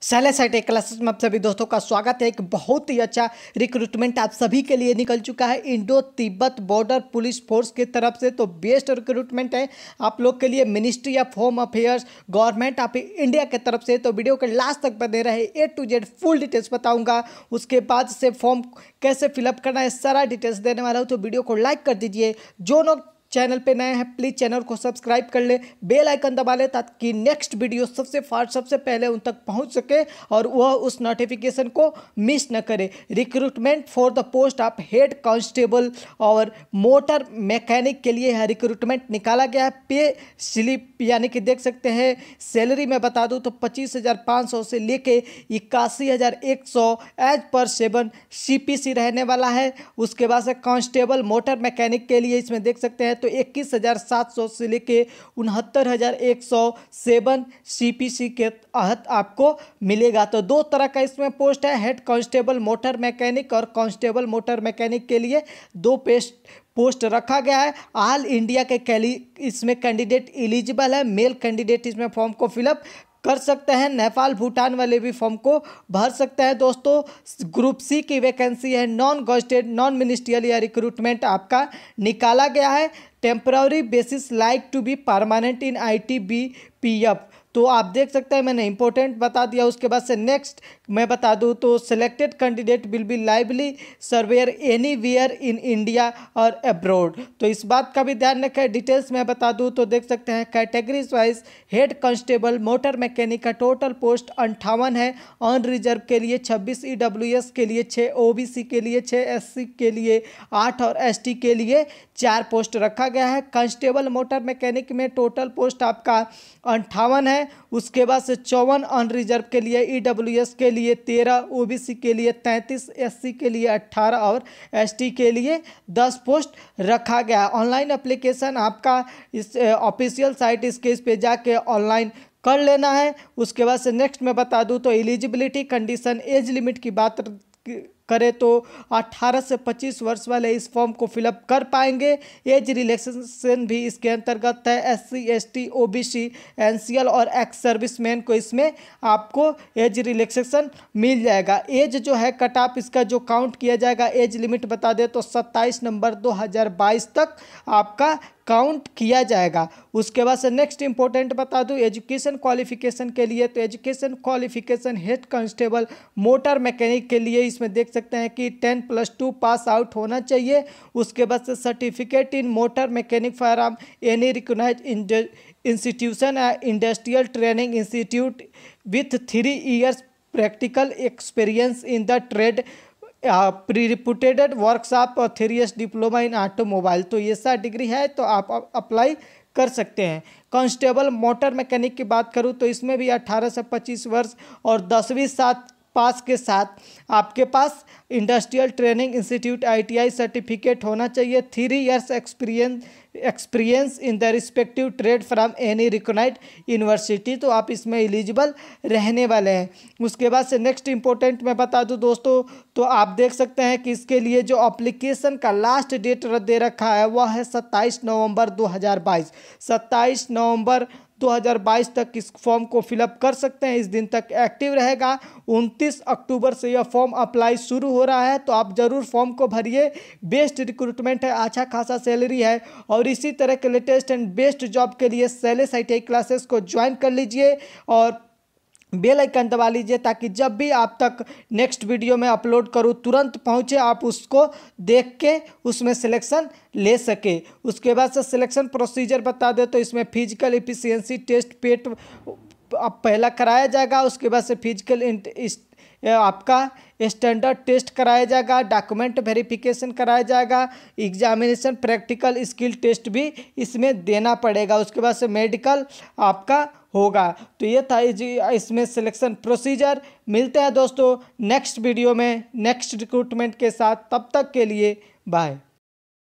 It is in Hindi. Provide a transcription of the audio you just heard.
एक क्लासेस में आप सभी दोस्तों का स्वागत है एक बहुत ही अच्छा रिक्रूटमेंट आप सभी के लिए निकल चुका है Indo Tibet border police force की तरफ से तो बेस्ट रिक्रूटमेंट है आप लोग के लिए ministry of home affairs government of India के तरफ से तो वीडियो के लास्ट तक बने रहे A to Z full details बताऊँगा उसके बाद से फॉर्म कैसे फिलअप करना है सारा डिटेल्स देने वाला हूँ तो वीडियो को लाइक कर दीजिए जो लोग चैनल पे नए हैं प्लीज़ चैनल को सब्सक्राइब कर ले बेल आइकन दबा लें ताकि नेक्स्ट वीडियो सबसे फास्ट सबसे पहले उन तक पहुंच सके और वह उस नोटिफिकेशन को मिस न करे recruitment for the post of head constable और मोटर मैकेनिक के लिए रिक्रूटमेंट निकाला गया है पे स्लिप यानी कि देख सकते हैं सैलरी में बता दूँ तो पच्चीस हज़ार सौ से लेके इक्यासी हज़ार एक सौ एज पर सेवन सी रहने वाला है उसके बाद से कांस्टेबल मोटर मैकेनिक के लिए इसमें देख सकते हैं तो तो इक्कीस हज़ार सात सौ से लेके उनहत्तर हज़ार एक सौ सेवन सी पी सी के तहत आपको मिलेगा तो दो तरह का इसमें पोस्ट है हेड कांस्टेबल मोटर मैकेनिक और कांस्टेबल मोटर मैकेनिक के लिए दो पेस्ट पोस्ट रखा गया है ऑल इंडिया के कैली इसमें कैंडिडेट एलिजिबल है मेल कैंडिडेट इसमें फॉर्म को फिलअप कर सकते हैं नेपाल भूटान वाले भी फॉर्म को भर सकते हैं दोस्तों ग्रुप सी की वैकेंसी है नॉन गजटेड नॉन मिनिस्ट्रियल या रिक्रूटमेंट आपका निकाला गया है temporary basis like to be permanent in I T B P F तो आप देख सकते हैं मैंने इंपॉर्टेंट बता दिया उसके बाद से नेक्स्ट मैं बता दूँ तो सिलेक्टेड कैंडिडेट विल बी लाइवली serve anywhere in India और अब्रोड तो इस बात का भी ध्यान रखें डिटेल्स मैं बता दूँ तो देख सकते हैं categories wise head constable motor mechanic का टोटल पोस्ट अंठावन है ऑन रिजर्व के लिए छब्बीस ई e के लिए छः ओ के लिए छः एस के लिए आठ और एस के लिए चार पोस्ट रखा पूछा गया है कांस्टेबल मोटर मैकेनिक में टोटल पोस्ट आपका अंठावन है उसके बाद से चौवन अनरिजर्व के लिए ई e के लिए तेरह ओ के लिए तैंतीस एस के लिए अट्ठारह और एस के लिए दस पोस्ट रखा गया है ऑनलाइन अप्लीकेशन आपका इस ऑफिशियल साइट इसके इस पे जाके ऑनलाइन कर लेना है उसके बाद से नेक्स्ट में बता दूं तो एलिजिबिलिटी कंडीशन एज लिमिट की बात करें तो 18 से 25 वर्ष वाले इस फॉर्म को फिलअप कर पाएंगे एज रिलेक्सेशन भी इसके अंतर्गत है S C S T O B C N C L और एक्स सर्विसमैन को इसमें आपको एज रिलेक्सेशन मिल जाएगा एज जो है कट ऑफ इसका जो काउंट किया जाएगा एज लिमिट बता दें तो सत्ताईस नंबर 2022 तक आपका काउंट किया जाएगा उसके बाद से नेक्स्ट इंपॉर्टेंट बता दूँ एजुकेशन क्वालिफिकेशन के लिए तो education qualification head constable motor mechanic के लिए इसमें देख सकते हैं कि ten plus two pass out होना चाहिए उसके बाद से certificate in motor mechanic fire arm any recognize institution industrial training institute with three years practical experience in the trade pre reputed workshop और थ्री एस डिप्लोमा इन ऑटोमोबाइल तो ये सारा डिग्री है तो आप अप्लाई कर सकते हैं कांस्टेबल मोटर मैकेनिक की बात करूँ तो इसमें भी 18 से 25 वर्ष और दसवीं सात पास के साथ आपके पास industrial training institute ITI certificate होना चाहिए three years experience experience in the respective trade from any recognised university तो आप इसमें एलिजिबल रहने वाले हैं उसके बाद से नेक्स्ट इंपॉर्टेंट मैं बता दूं दोस्तों तो आप देख सकते हैं कि इसके लिए जो अप्लीकेशन का लास्ट डेट दे रखा है वह है सत्ताईस नवंबर 2022 सत्ताईस नवंबर 2022 तक इस फॉर्म को फिलअप कर सकते हैं इस दिन तक एक्टिव रहेगा 29 अक्टूबर से यह फॉर्म अप्लाई शुरू हो रहा है तो आप ज़रूर फॉर्म को भरिए बेस्ट रिक्रूटमेंट है अच्छा खासा सैलरी है और इसी तरह के लेटेस्ट एंड बेस्ट जॉब के लिए सैले आई क्लासेस को ज्वाइन कर लीजिए और बेल आइकन दबा लीजिए ताकि जब भी आप तक नेक्स्ट वीडियो में अपलोड करूँ तुरंत पहुँचे आप उसको देख के उसमें सिलेक्शन ले सके उसके बाद से सिलेक्शन प्रोसीजर बता दे तो इसमें फिजिकल इफिशियंसी टेस्ट पेट अब पहला कराया जाएगा उसके बाद से फिजिकल आपका स्टैंडर्ड टेस्ट कराया जाएगा डॉक्यूमेंट वेरिफिकेशन कराया जाएगा एग्जामिनेशन प्रैक्टिकल स्किल टेस्ट भी इसमें देना पड़ेगा उसके बाद से मेडिकल आपका होगा तो ये था जी इसमें सिलेक्शन प्रोसीजर मिलते हैं दोस्तों नेक्स्ट वीडियो में नेक्स्ट रिक्रूटमेंट के साथ तब तक के लिए बाय